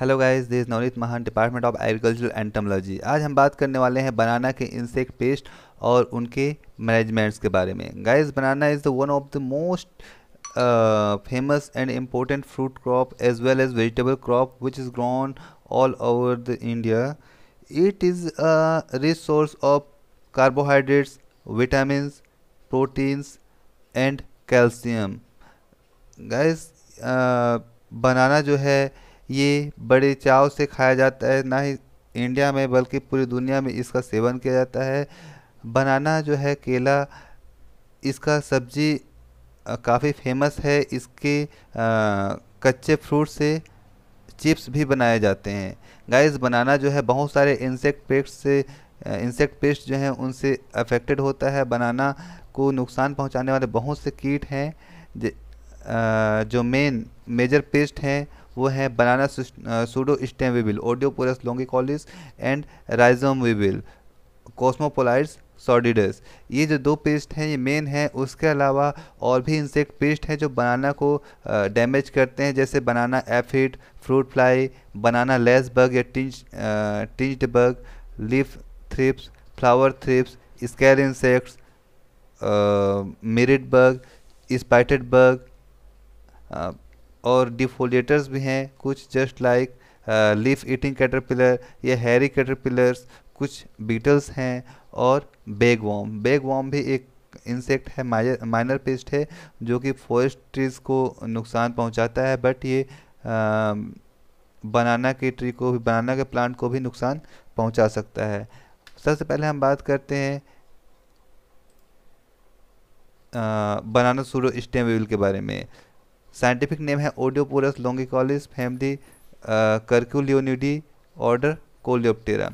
Hello guys this Navneet Mahan department of agriculture and टर्मोलॉजी आज हम बात करने वाले हैं बनाना के इंसेक्ट पेस्ट और उनके मैनेजमेंट्स के बारे में guys banana is the one of the most famous and important fruit crop as well as vegetable crop which is grown all over the India it is a rich source of carbohydrates vitamin proteins and calcium guys banana जो है ये बड़े चाव से खाया जाता है ना ही इंडिया में बल्कि पूरी दुनिया में इसका सेवन किया जाता है बनाना जो है केला इसका सब्जी काफ़ी फेमस है इसके आ, कच्चे फ्रूट से चिप्स भी बनाए जाते हैं गाइस बनाना जो है बहुत सारे इंसेक्ट पेस्ट से इंसेक्ट पेस्ट जो हैं उनसे अफेक्टेड होता है बनाना को नुकसान पहुंचाने वाले बहुत से कीट हैं जो मेन मेजर पेस्ट हैं वो है banana pseudo stem weevil Odoiporus longicollis and rhizome weevil Cosmopolites sordidus ये जो दो पेस्ट हैं ये मेन हैं उसके अलावा और भी इंसेक्ट पेस्ट हैं जो बनाना को डैमेज करते हैं जैसे banana aphid fruit fly banana lace bug या ting tingid bug leaf thrips flower thrips scale insects mealy bug spotted bug और डिफोलिएटर्स भी हैं कुछ just like leaf eating caterpillar या हैरी कैटरपिलर्स कुछ बीटल्स हैं और बेग वॉम बेग वॉम भी एक इंसेक्ट है माइनर पेस्ट है जो कि फॉरेस्ट ट्रीज़ को नुकसान पहुंचाता है बट ये आ, बनाना के ट्री को भी बनाना के प्लांट को भी नुकसान पहुंचा सकता है सबसे पहले हम बात करते हैं बनाना सूडो स्टेम के बारे में साइंटिफिक नेम है Odoiporus longicollis family Curculionidae order Coleoptera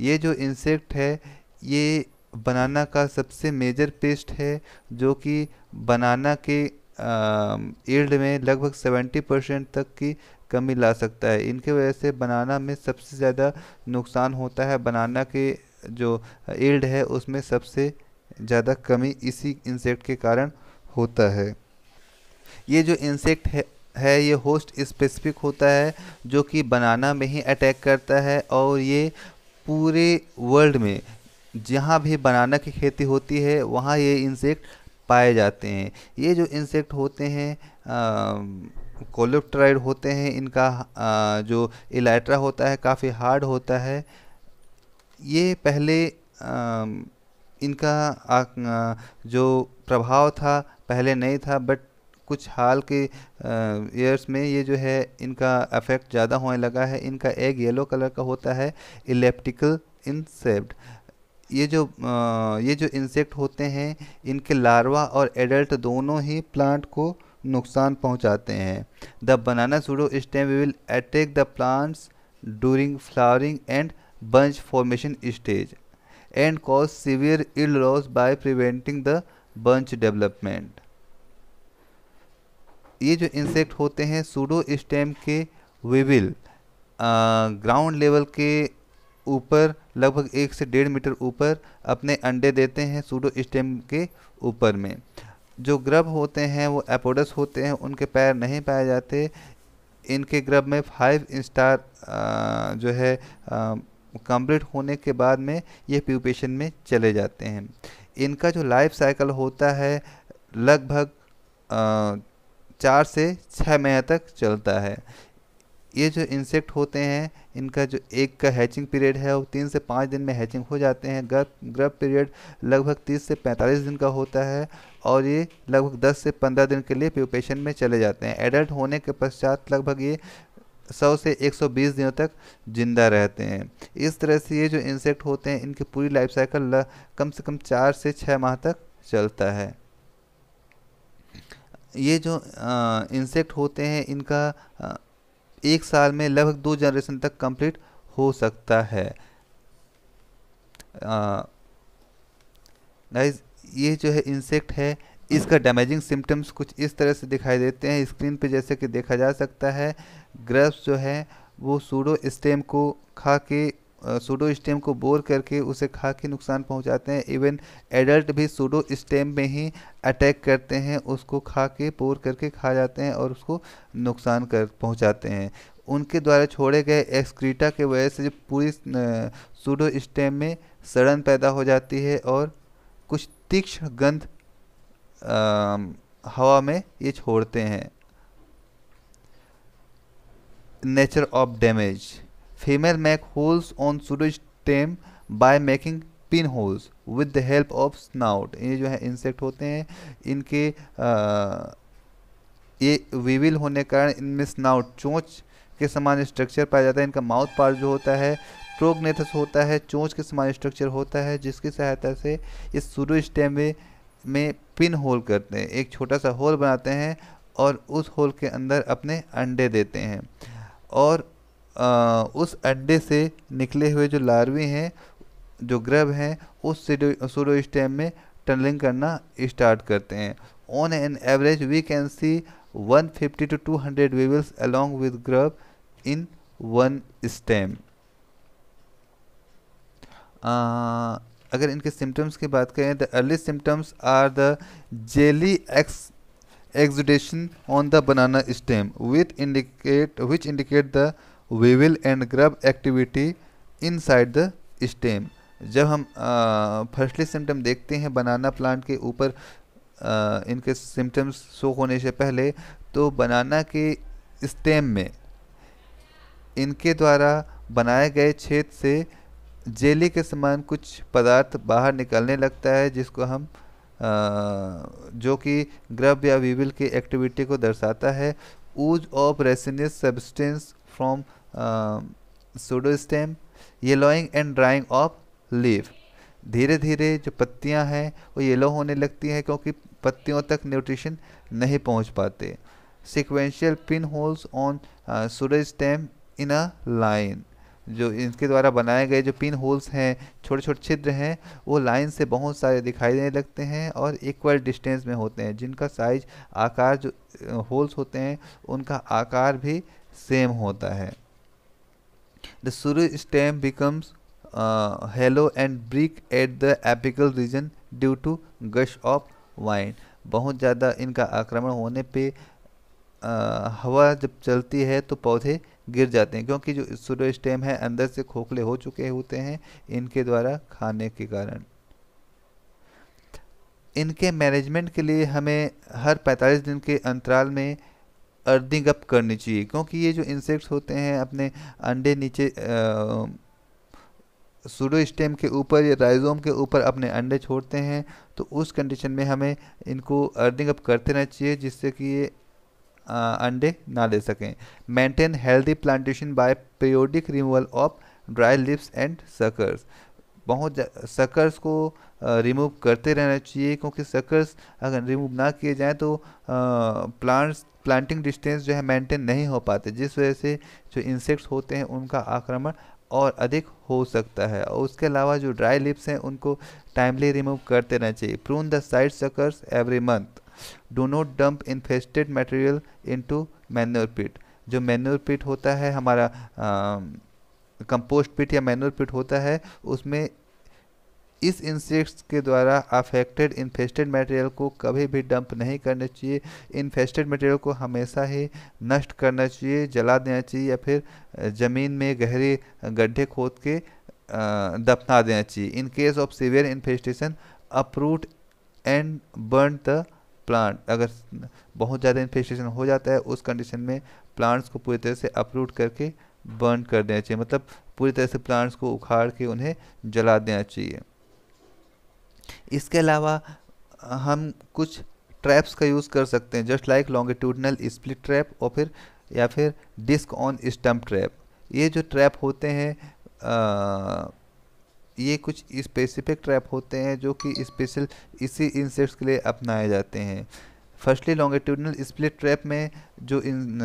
ये जो इंसेक्ट है ये बनाना का सबसे मेजर पेस्ट है जो कि बनाना के ईल्ड um, में लगभग 70 परसेंट तक की कमी ला सकता है इनके वजह से बनाना में सबसे ज़्यादा नुकसान होता है बनाना के जो ईल्ड uh, है उसमें सबसे ज़्यादा कमी इसी इंसेक्ट के कारण होता है ये जो इंसेक्ट है है ये होस्ट स्पेसिफिक होता है जो कि बनाना में ही अटैक करता है और ये पूरे वर्ल्ड में जहाँ भी बनाना की खेती होती है वहाँ ये इंसेक्ट पाए जाते हैं ये जो इंसेक्ट होते हैं कोलोप्ट्राइड होते हैं इनका आ, जो इलाइट्रा होता है काफ़ी हार्ड होता है ये पहले आ, इनका आ, जो प्रभाव था पहले नहीं था बट कुछ हाल के ईयर्स में ये जो है इनका अफेक्ट ज़्यादा होने लगा है इनका एग येलो कलर का होता है इलेप्टिकल इंसेप्ट ये जो आ, ये जो इंसेक्ट होते हैं इनके लार्वा और एडल्ट दोनों ही प्लांट को नुकसान पहुंचाते हैं the banana pseudo stem weevil attack the plants during flowering and bunch formation stage and cause severe yield loss by preventing the bunch development ये जो इंसेक्ट होते हैं सूडो स्टेम के विविल ग्राउंड लेवल के ऊपर लगभग एक से डेढ़ मीटर ऊपर अपने अंडे देते हैं सूडो स्टेम के ऊपर में जो ग्रब होते हैं वो एपोडस होते हैं उनके पैर नहीं पाए जाते इनके ग्रब में फाइव स्टार जो है कंप्लीट होने के बाद में ये प्यूपेशन में चले जाते हैं इनका जो लाइफ साइकिल होता है लगभग चार से छः मह तक चलता है ये जो इंसेक्ट होते हैं इनका जो एक का हैचिंग पीरियड है वो तीन से पाँच दिन में हैचिंग हो जाते हैं गर्भ गर्भ पीरियड लगभग तीस से पैंतालीस दिन का होता है और ये लगभग दस से पंद्रह दिन के लिए प्यूपेशन में चले जाते हैं एडल्ट होने के पश्चात लगभग ये सौ से एक सौ बीस दिनों तक जिंदा रहते हैं इस तरह से ये जो इंसेक्ट होते हैं इनकी पूरी लाइफ साइकिल कम से कम चार से छः माह तक चलता है ये जो इंसेक्ट होते हैं इनका आ, एक साल में लगभग दो जनरेशन तक कंप्लीट हो सकता है गाइस ये जो है इंसेक्ट है इसका डैमेजिंग सिम्टम्स कुछ इस तरह से दिखाई देते हैं स्क्रीन पे जैसे कि देखा जा सकता है ग्रब्स जो है वो सूडो स्टेम को खा के सूडो स्टेम को बोर करके उसे खा के नुकसान पहुंचाते हैं इवन एडल्ट भी सूडो स्टेम में ही अटैक करते हैं उसको खा के बोर करके खा जाते हैं और उसको नुकसान कर पहुंचाते हैं उनके द्वारा छोड़े गए एक्सक्रीटा के वजह से जो पूरी सूडो स्टेम में सड़न पैदा हो जाती है और कुछ तीक्ष्ण गंध हवा में ये छोड़ते हैं nature of damage Female make holes on pseudo stem by making pin holes with the help of snout ये जो है इंसेक्ट होते हैं इनके आ, ये विविल होने के कारण इनमें स्नाउट चोंच के समान स्ट्रक्चर पाया जाता है इनका माउथ पार्ट जो होता है प्रोगनेथस होता है चोंच के समान स्ट्रक्चर होता है जिसकी सहायता से इस सूर्य स्टेम में, में पिन होल करते हैं एक छोटा सा होल बनाते हैं और उस होल के अंदर अपने अंडे देते हैं और आ, उस अंडे से निकले हुए जो लार्वे हैं जो ग्रब हैं उस सूडो स्टेम में टनलिंग करना स्टार्ट करते हैं on an average we can see 150 two hundred weevils along with grub in one stem अगर इनके सिम्टम्स की बात करें the early symptoms are the jelly ex exudation on the banana stem with indicate which indicate the weevil and grub activity inside the stem जब हम firstly symptom देखते हैं बनाना plant के ऊपर इनके सिम्टम्स शो होने से पहले तो बनाना के स्टेम में इनके द्वारा बनाए गए छेद से जेली के समान कुछ पदार्थ बाहर निकलने लगता है जिसको हम आ, जो कि ग्रब या वीविल के एक्टिविटी को दर्शाता है ooze of resinous substance from pseudo stem yellowing and drying of leave धीरे धीरे जो पत्तियां हैं वो येलो होने लगती हैं क्योंकि पत्तियों तक न्यूट्रिशन नहीं पहुंच पाते sequential pin holes on pseudo stem in a line जो इनके द्वारा बनाए गए जो पिन होल्स हैं छोटे छोटे छिद्र हैं वो लाइन से बहुत सारे दिखाई देने लगते हैं और इक्वल डिस्टेंस में होते हैं जिनका साइज आकार जो होल्स होते हैं उनका आकार भी सेम होता है The Suru stem becomes uh, hollow and brick at the apical region due to gush of wine. बहुत ज़्यादा इनका आक्रमण होने पे आ, uh, हवा जब चलती है तो पौधे गिर जाते हैं क्योंकि जो सूर्य स्टेम है अंदर से खोखले हो चुके होते हैं इनके द्वारा खाने के कारण इनके मैनेजमेंट के लिए हमें हर 45 दिन के अंतराल में अर्थिंग अप करनी चाहिए क्योंकि ये जो इंसेक्ट्स होते हैं अपने अंडे नीचे सूडो स्टेम के ऊपर या राइजोम के ऊपर अपने अंडे छोड़ते हैं तो उस कंडीशन में हमें इनको अर्थिंग अप करते रहना चाहिए जिससे कि ये अंडे ना ले सकें maintain healthy plantation by periodic removal of dry leaves and suckers बहुत सकर्स को रिमूव करते रहना चाहिए क्योंकि सकर्स अगर रिमूव ना किए जाएँ तो प्लांट्स प्लांटिंग डिस्टेंस जो है मेंटेन नहीं हो पाते जिस वजह से जो इंसेक्ट्स होते हैं उनका आक्रमण और अधिक हो सकता है और उसके अलावा जो ड्राई लिप्स हैं उनको टाइमली रिमूव करते रहना चाहिए prune the side suckers every month do not dump infested material to manure pit जो मैन्यर पिट होता है हमारा कंपोस्ट पिट या मैन्यर पिट होता है उसमें इस इंसेक्ट्स के द्वारा अफेक्टेड इन्फेस्टेड मटेरियल को कभी भी डंप नहीं करना चाहिए इन्फेस्टेड मटेरियल को हमेशा ही नष्ट करना चाहिए जला देना चाहिए या फिर ज़मीन में गहरे गड्ढे खोद के दफना देना चाहिए in case of severe infestation uproot and burn the plant अगर बहुत ज़्यादा इन्फेस्टेशन हो जाता है उस कंडीशन में प्लांट्स को पूरी तरह से अप्रूट करके बर्न कर देना चाहिए मतलब पूरी तरह से प्लांट्स को उखाड़ के उन्हें जला देना चाहिए इसके अलावा हम कुछ ट्रैप्स का यूज़ कर सकते हैं just like longitudinal split trap और फिर या फिर डिस्क ऑन स्टम्प ट्रैप ये जो ट्रैप होते हैं आ, ये कुछ स्पेसिफिक ट्रैप होते हैं जो कि स्पेशल इसी इंसेक्ट्स के लिए अपनाए जाते हैं फर्स्टली लॉन्गिट्यूडनल स्प्लिट ट्रैप में जो इन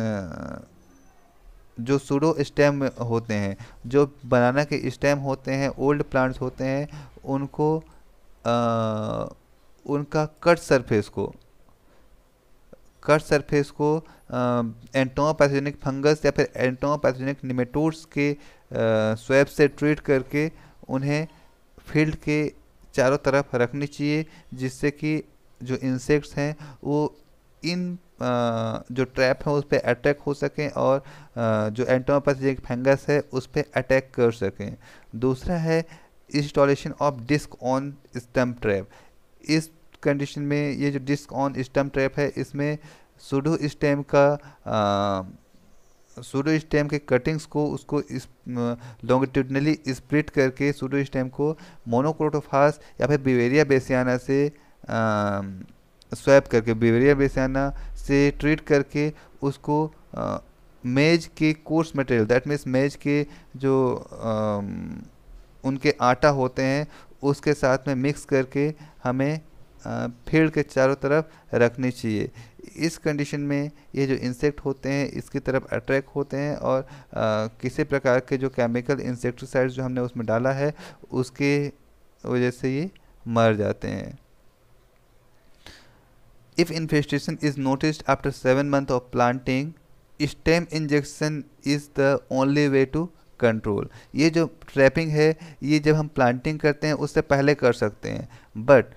जो सूडो स्टैम होते हैं जो बनाना के स्टैम होते हैं ओल्ड प्लांट्स होते हैं उनको आ, उनका कट सरफेस को कट सरफेस को एंटोपैथोजेनिक फंगस या फिर एंटोपैथोजेनिक निमेटोड्स के स्वेब से ट्रीट करके उन्हें फील्ड के चारों तरफ रखनी चाहिए जिससे कि जो इंसेक्ट्स हैं वो इन आ, जो ट्रैप है उस पर अटैक हो सकें और आ, जो एंटोपैथोजेनिक फंगस है उस पर अटैक कर सकें दूसरा है installation of disc on stump trap इस कंडीशन में ये जो डिस्क ऑन स्टम्प ट्रैप है इसमें सुडो स्टेम का सुडो स्टेम के कटिंग्स को उसको लॉन्गिट्यूडनली स्प्लिट करके सुडो स्टेम को मोनोक्रोटोफास या फिर बिवेरिया बेसियाना से स्वैप करके बिवेरिया बेसियाना से ट्रीट करके उसको आ, मेज के कोर्स मटेरियल दैट मीन्स मेज के जो आ, उनके आटा होते हैं उसके साथ में मिक्स करके हमें फील्ड के चारों तरफ रखने चाहिए इस कंडीशन में ये जो इंसेक्ट होते हैं इसकी तरफ अट्रैक्ट होते हैं और आ, किसी प्रकार के जो केमिकल इंसेक्टिसाइड जो हमने उसमें डाला है उसके वजह से ये मर जाते हैं if infestation is noticed after seven month of planting stem injection is the only way to control ये जो ट्रैपिंग है ये जब हम प्लांटिंग करते हैं उससे पहले कर सकते हैं बट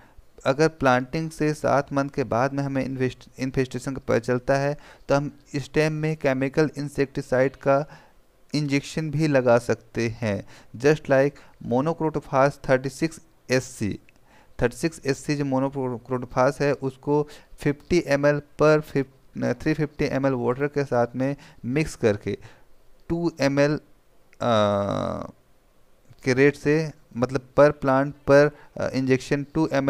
अगर प्लांटिंग से सात मंथ के बाद में हमें इन्फेस्टेशन का पता चलता है तो हम स्टेम में केमिकल इंसेक्टिसाइड का इंजेक्शन भी लगा सकते हैं just like monocrotophos 36 SC 36 SC जो मोनोक्रोटोफास है उसको 50 एम पर 350 थ्री फिफ्टी एम वाटर के साथ में मिक्स करके टू एम के रेट से मतलब पर प्लांट पर इंजेक्शन टू एम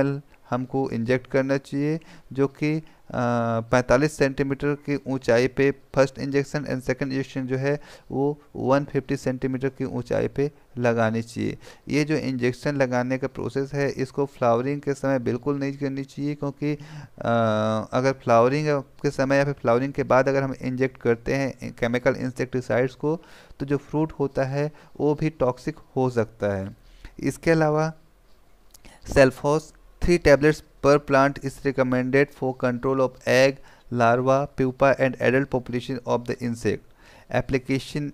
हमको इंजेक्ट करना चाहिए जो कि पैंतालीस सेंटीमीटर की ऊंचाई पे first injection and second injection जो है वो 150 सेंटीमीटर की ऊंचाई पे लगानी चाहिए ये जो इंजेक्शन लगाने का प्रोसेस है इसको फ्लावरिंग के समय बिल्कुल नहीं करनी चाहिए क्योंकि आ, अगर फ्लावरिंग के समय या फिर फ्लावरिंग के बाद अगर हम इंजेक्ट करते हैं केमिकल इंसेक्टिसाइड्स को तो जो फ्रूट होता है वो भी टॉक्सिक हो सकता है इसके अलावा Celphos three tablets per plant is recommended for control of egg larva pupa and adult population of the insect application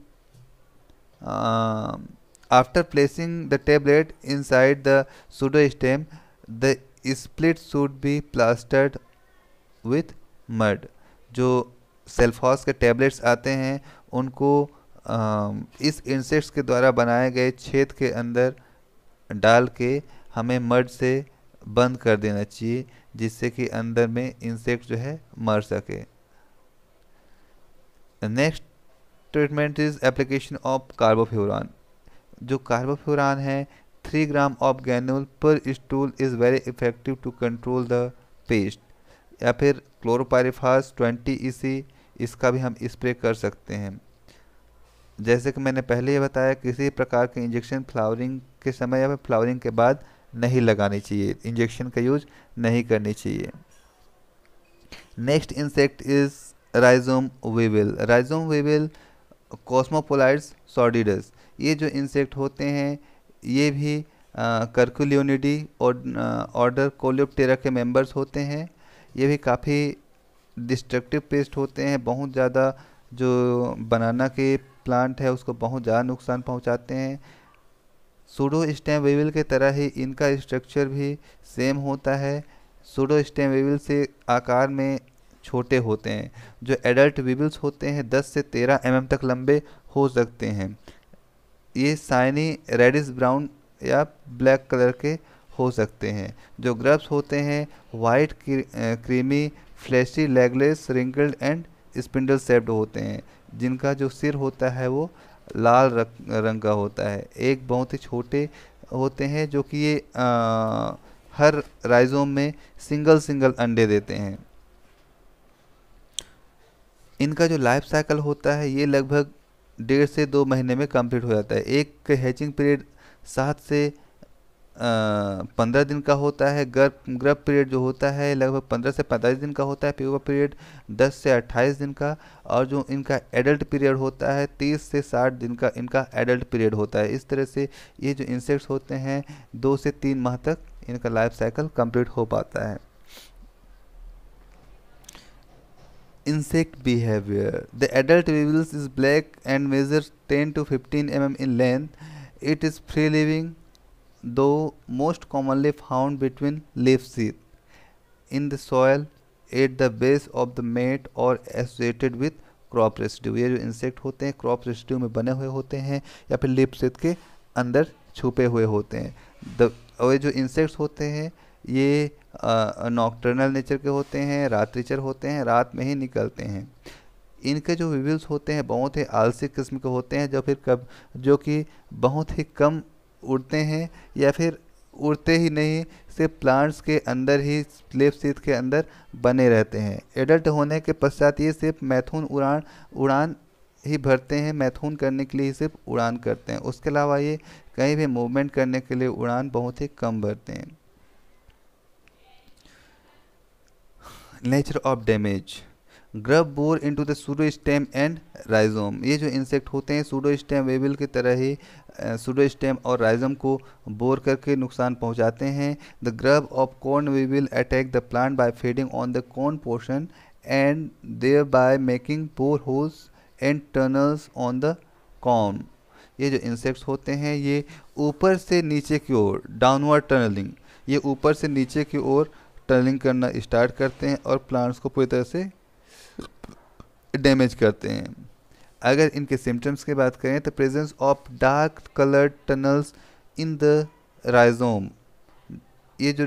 after placing the tablet inside the pseudo stem the split should be plastered with mud जो सेल्फॉस के tablets आते हैं उनको आ, um, इस insects के द्वारा बनाए गए छेद के अंदर डाल के हमें मड से बंद कर देना चाहिए जिससे कि अंदर में इंसेक्ट जो है मर सके next treatment is application of carbofuran जो कार्बोफ्यूरान है three gram of granule per stool is very effective to control the pest या फिर क्लोरोपायरिफास 20 ई इसका भी हम स्प्रे कर सकते हैं जैसे कि मैंने पहले ही बताया किसी प्रकार के इंजेक्शन फ्लावरिंग के समय या फ्लावरिंग के बाद नहीं लगानी चाहिए इंजेक्शन का यूज नहीं करनी चाहिए next insect is rhizome weevil rhizome weevil Cosmopolites sordidus ये जो इंसेक्ट होते हैं ये भी करकुलियोनिडी और ऑर्डर कोलियोप्टेरा के मेंबर्स होते हैं ये भी काफ़ी डिस्ट्रक्टिव पेस्ट होते हैं बहुत ज़्यादा जो बनाना के प्लांट है उसको बहुत ज़्यादा नुकसान पहुंचाते हैं सूडो स्टेम वेविल के तरह ही इनका स्ट्रक्चर भी सेम होता है सूडो स्टेम वेविल से आकार में छोटे होते हैं जो एडल्ट वीबल्स होते हैं 10 से 13 एम mm तक लंबे हो सकते हैं ये साइनी रेडिस ब्राउन या ब्लैक कलर के हो सकते हैं जो ग्रब्स होते हैं white creamy fleshy legless wrinkled and spindle shaped होते हैं जिनका जो सिर होता है वो लाल रंग का होता है एक बहुत ही छोटे होते हैं जो कि ये आ, हर राइजोम में सिंगल सिंगल अंडे देते हैं इनका जो लाइफ साइकिल होता है ये लगभग डेढ़ से दो महीने में कंप्लीट हो जाता है एक हैचिंग पीरियड सात से पंद्रह दिन का होता है गर्भ गर्भ पीरियड जो होता है लगभग पंद्रह से पैंतालीस दिन का होता है प्यूबा पीरियड दस से अट्ठाईस दिन का और जो इनका एडल्ट पीरियड होता है तीस से साठ दिन का इनका एडल्ट पीरियड होता है इस तरह से ये जो इंसेक्ट्स होते हैं दो से तीन माह तक इनका लाइफ साइकिल कंप्लीट हो पाता है insect behaviour the adult is black and measure ten to fifteen M M in length it is free living though most commonly found between leaf sheath in the soil at the base of the mat or associated crop residue ये जो insect होते हैं crop restive में बने हुए होते हैं या फिर लिप सीथ के अंदर छुपे हुए होते हैं द और जो इंसेक्ट्स होते हैं ये नॉक्टर्नल नेचर के होते हैं रात्रिचर होते हैं रात में ही निकलते हैं इनके जो विविल्स होते हैं बहुत ही आलसी किस्म के होते हैं जो फिर कब जो कि बहुत ही कम उड़ते हैं या फिर उड़ते ही नहीं सिर्फ प्लांट्स के अंदर ही स्लेप सीथ के अंदर बने रहते हैं एडल्ट होने के पश्चात ये सिर्फ मैथुन उड़ान उड़ान ही भरते हैं मैथुन करने के लिए ही सिर्फ उड़ान करते हैं उसके अलावा ये कहीं भी मूवमेंट करने के लिए उड़ान बहुत ही कम भरते हैं nature of damage grub bore into the pseudo stem and rhizome ये जो इंसेक्ट होते हैं सूडो स्टेम वेबल की तरह ही सूडो स्टेम और राइजोम को बोर करके नुकसान पहुंचाते हैं the grub of corm weevil attack the plant by feeding on the corm portion and thereby making bore holes and tunnels on the corm ये जो इंसेक्ट्स होते हैं ये ऊपर से नीचे की ओर डाउनवर्ड टनलिंग ये ऊपर से नीचे की ओर टनलिंग करना स्टार्ट करते हैं और प्लांट्स को पूरी तरह से डैमेज करते हैं अगर इनके सिम्टम्स की बात करें तो presence of dark coloured tunnels in the rhizome ये जो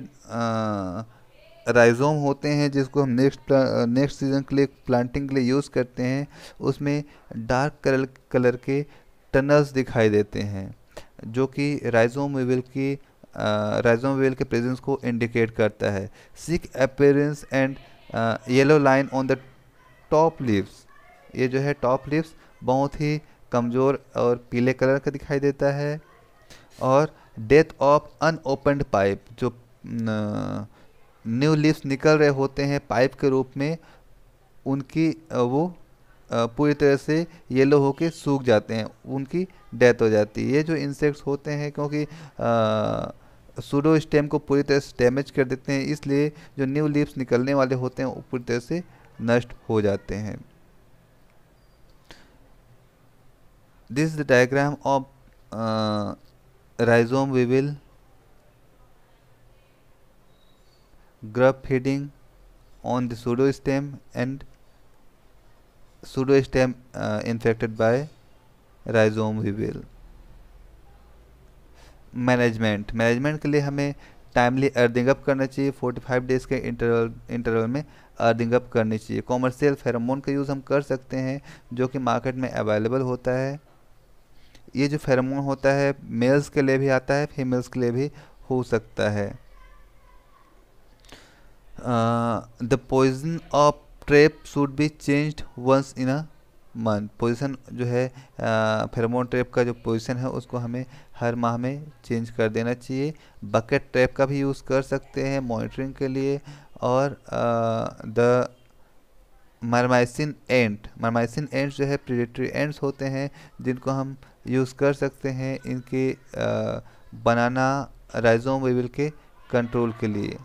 राइजोम होते हैं जिसको हम नेक्स्ट नेक्स्ट सीज़न के लिए प्लांटिंग के लिए यूज़ करते हैं उसमें डार्क कलर कलर के टनल्स दिखाई देते हैं जो कि राइजोम वेल की राइजोम वेल के प्रेजेंस को इंडिकेट करता है sick appearance and yellow line on the top leaves ये जो है टॉप लीव्स बहुत ही कमज़ोर और पीले कलर का दिखाई देता है और डेथ ऑफ अनओपन्ड पाइप जो न्यू लीव्स निकल रहे होते हैं पाइप के रूप में उनकी वो पूरी तरह से येलो होके सूख जाते हैं उनकी डेथ हो जाती है ये जो इंसेक्ट्स होते हैं क्योंकि सूडो स्टेम को पूरी तरह से डैमेज कर देते हैं इसलिए जो न्यू लीव्स निकलने वाले होते हैं वो पूरी तरह से नष्ट हो जाते हैं this the diagram of rhizome weevil grub feeding on the pseudo stem and pseudo stem infected by rhizome weevil management management के लिए हमें टाइमली अर्दिंग अप करना चाहिए 45 डेज के इंटरवल इंटरवल में अर्दिंग अप करनी चाहिए कॉमर्शियल फेरोमोन का यूज़ हम कर सकते हैं जो कि मार्केट में अवेलेबल होता है ये जो फेरोमोन होता है मेल्स के लिए भी आता है फीमेल्स के लिए भी हो सकता है the poison of trap should be changed once in a position जो है फेरमोन ट्रैप का जो पोजीशन है उसको हमें हर माह में चेंज कर देना चाहिए बकेट ट्रैप का भी यूज़ कर सकते हैं मॉनिटरिंग के लिए और the myrmicine and myrmicine ants जो है प्रिडेटरी एंट्स होते हैं जिनको हम यूज़ कर सकते हैं इनके बनाना राइजोम वेविल के कंट्रोल के लिए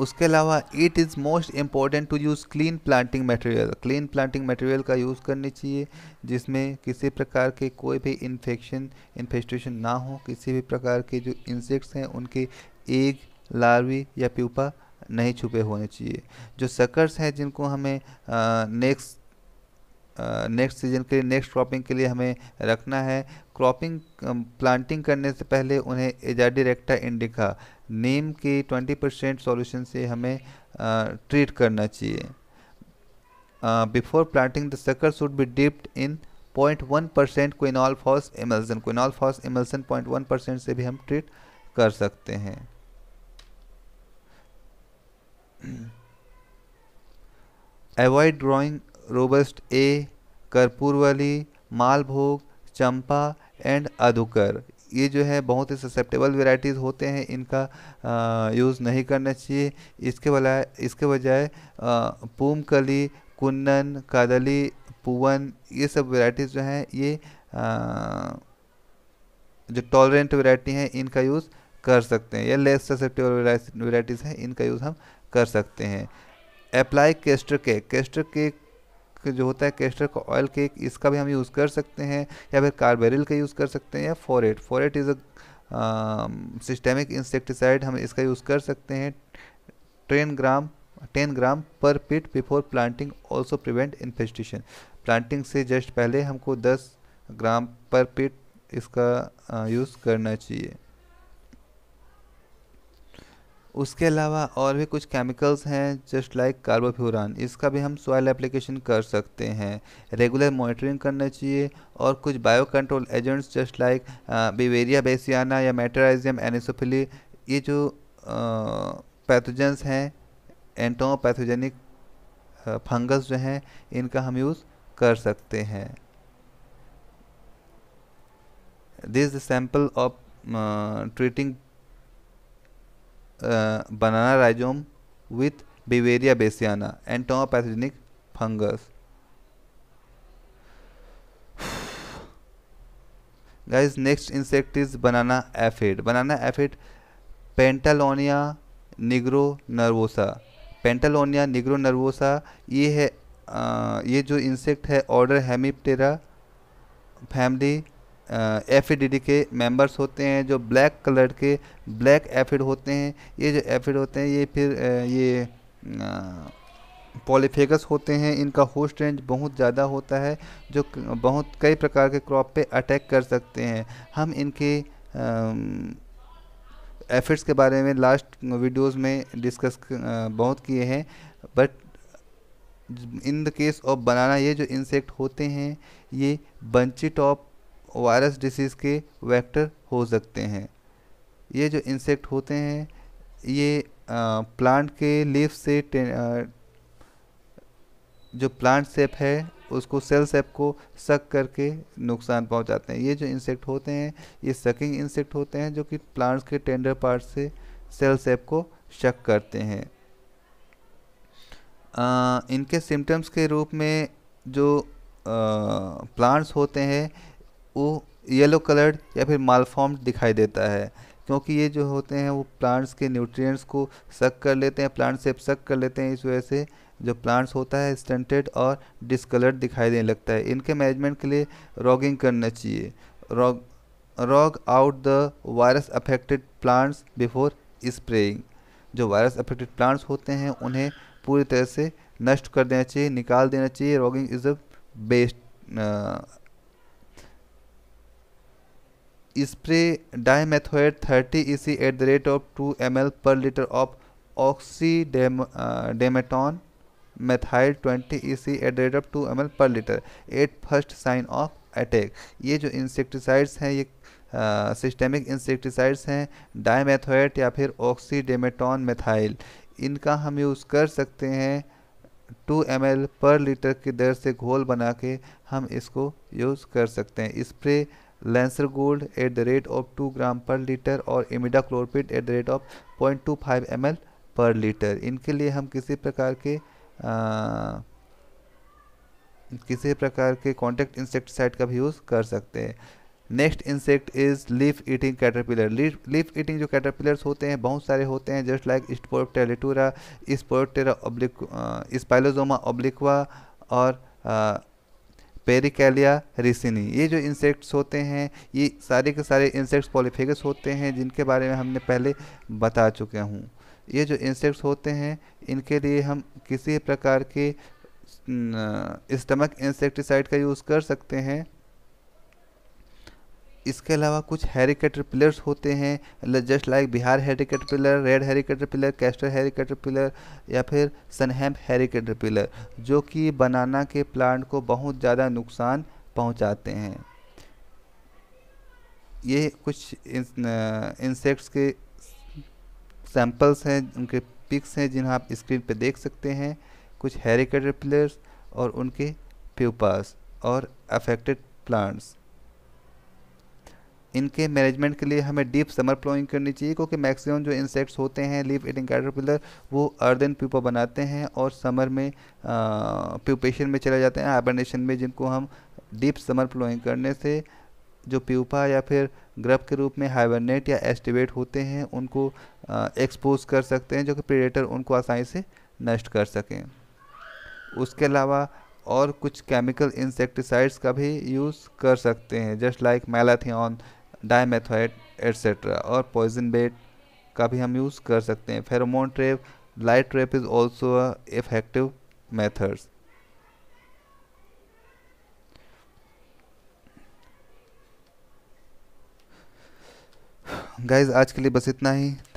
उसके अलावा it is most important to use clean planting material clean planting material का यूज़ करनी चाहिए जिसमें किसी प्रकार के कोई भी इन्फेक्शन इन्फेस्टेशन ना हो किसी भी प्रकार के जो इंसेक्ट्स हैं उनके एग लार्वी या प्यूपा नहीं छुपे होने चाहिए जो सकर्स हैं जिनको हमें नेक्स्ट नेक्स्ट सीजन के लिए नेक्स्ट क्रॉपिंग के लिए हमें रखना है क्रॉपिंग प्लांटिंग um, करने से पहले उन्हें डिरेक्टा इंडिका नीम के 20 परसेंट सोल्यूशन से हमें ट्रीट uh, करना चाहिए before planting the sucker should be dipped in point one percent quinalphos emulsion quinalphos emulsion point one percent से भी हम ट्रीट कर सकते हैं avoid growing Robusta Karpuravalli Malbhog Champa and Adhukar ये जो है बहुत ही ससेप्टेबल वेराइटीज़ होते हैं इनका यूज़ नहीं करना चाहिए इसके बजाय इसके बजाय पूम कली कुन्नन कादली पुवन ये सब वेराइटीज़ जो हैं ये आ, जो टॉलरेंट वेराइटी हैं इनका यूज़ कर सकते हैं या लेस ससेप्टेबल वेराइटीज़ हैं इनका यूज़ हम कर सकते हैं apply castor cake castor cake जो होता है कैस्टर का ऑयल केक इसका भी हम यूज़ कर सकते हैं या फिर कार्बेरिल का यूज़ कर सकते हैं या phorate phorate is a systemic insecticide हम इसका यूज़ कर सकते हैं ten gram ten gram per pit before planting also prevent infestation planting से जस्ट पहले हमको दस ग्राम पर पिट इसका यूज़ करना चाहिए उसके अलावा और भी कुछ केमिकल्स हैं जस्ट लाइक कार्बोफ्यूरान इसका भी हम सॉयल एप्लीकेशन कर सकते हैं रेगुलर मॉनिटरिंग करना चाहिए और कुछ bio control agents just like Beauveria bassiana या मेटराइजियम एनिसोफिली ये जो पैथोजेंस हैं एंटो पैथोजेनिक फंगस जो हैं इनका हम यूज़ कर सकते हैं this sample of treating banana rhizome with Beauveria bassiana entomopathogenic fungus guys next insect is banana aphid banana aphid Pentalonia nigronervosa Pentalonia nigronervosa ये है आ, ये जो इंसेक्ट है ऑर्डर हेमिप्टेरा फैमिली एफ के मेंबर्स होते हैं जो ब्लैक कलर के ब्लैक एफिड होते हैं ये जो एफिड होते हैं ये फिर ये पॉलीफेगस होते हैं इनका होस्ट रेंज बहुत ज़्यादा होता है जो बहुत कई प्रकार के क्रॉप पे अटैक कर सकते हैं हम इनके एफिड्स के बारे में लास्ट वीडियोस में डिस्कस बहुत किए हैं but in the case of banana ये जो इंसेक्ट होते हैं ये बंची टॉप वायरस डिसीज़ के वेक्टर हो सकते हैं ये जो इंसेक्ट होते हैं ये प्लांट के लीफ से जो प्लांट सेप है उसको सेल सेप को सक करके नुकसान पहुंचाते हैं ये जो इंसेक्ट होते हैं ये सकिंग इंसेक्ट होते हैं जो कि प्लांट्स के टेंडर पार्ट से सेल सेप को शक करते हैं आ, इनके सिम्टम्स के रूप में जो प्लांट्स होते हैं वो येलो कलर्ड या फिर मालफॉर्म दिखाई देता है क्योंकि ये जो होते हैं वो प्लांट्स के न्यूट्रिएंट्स को सक कर लेते हैं प्लांट्स से सक कर लेते हैं इस वजह से जो प्लांट्स होता है स्टंटेड और डिसकलर्ड दिखाई देने लगता है इनके मैनेजमेंट के लिए रॉगिंग करना चाहिए rogue rogue out the virus affected plants before spraying जो वायरस अफेक्टेड प्लांट्स होते हैं उन्हें पूरी तरह से नष्ट कर देना चाहिए निकाल देना चाहिए roguing is the best spray dimethoate 30 C at the rate of 2 M per litre of oxy demeton methyl 20 C at the rate of 2 M per litre at first sign of attack ये जो insecticides हैं ये systemic uh, insecticides हैं dimethoate या फिर ऑक्सीडेमेटॉन methyl इनका हम use कर सकते हैं 2 एम पर लीटर की दर से घोल बना के हम इसको यूज़ कर सकते हैं spray Lancer Gold at the rate of two gram per litre और imidacloprid at the rate of point two five M L per litre इनके लिए हम किसी प्रकार के आ, किसी प्रकार के कॉन्टैक्ट इंसेक्टिसाइड का भी यूज़ कर सकते हैं next insect is leaf eating caterpillar leaf eating जो कैटरपिलर्स होते हैं बहुत सारे होते हैं जस्ट लाइक स्पोर्ट टेलेटूरा स्पोर्टेरा ऑब्लिक स्पाइलोजोमा ऑब्लिक्वा और पेरिकैलिया रिसिनी ये जो इंसेक्ट्स होते हैं ये सारे के सारे इंसेक्ट्स पॉलीफेगस होते हैं जिनके बारे में हमने पहले बता चुके हूँ ये जो इंसेक्ट्स होते हैं इनके लिए हम किसी प्रकार के स्टमक इंसेक्टिसाइड का यूज़ कर सकते हैं इसके अलावा कुछ हेरिकेटर पिलर्स होते हैं just like Bihar hairy caterpillar red hairy caterpillar castor hairy पिलर या फिर सनहैम्प हैरी पिलर जो कि बनाना के प्लांट को बहुत ज़्यादा नुकसान पहुंचाते हैं ये कुछ इंसेक्ट्स के सैम्पल्स हैं उनके पिक्स हैं जिन्हें आप स्क्रीन पर देख सकते हैं कुछ हैरी पिलर्स और उनके प्यूपास और अफेक्टेड प्लांट्स इनके मैनेजमेंट के लिए हमें डीप समर प्लोइंग करनी चाहिए क्योंकि मैक्सिमम जो इंसेक्ट्स होते हैं लीव ईटिंग कैटरपिलर वो अर्दन प्यूपा बनाते हैं और समर में प्यूपेशन में चले जाते हैं आइबरनेशन में जिनको हम डीप समर प्लोइंग करने से जो प्यूपा या फिर ग्रब के रूप में हाइबरनेट या एस्टिवेट होते हैं उनको एक्सपोज कर सकते हैं जो कि प्रेडेटर उनको आसानी से नष्ट कर सकें उसके अलावा और कुछ केमिकल इंसेक्टिसाइड्स का भी यूज़ कर सकते हैं just like malathion dimethoate etcetera और पॉइजन बेट का भी हम यूज़ कर सकते हैं pheromone trap light trap is also effective methods guys आज के लिए बस इतना ही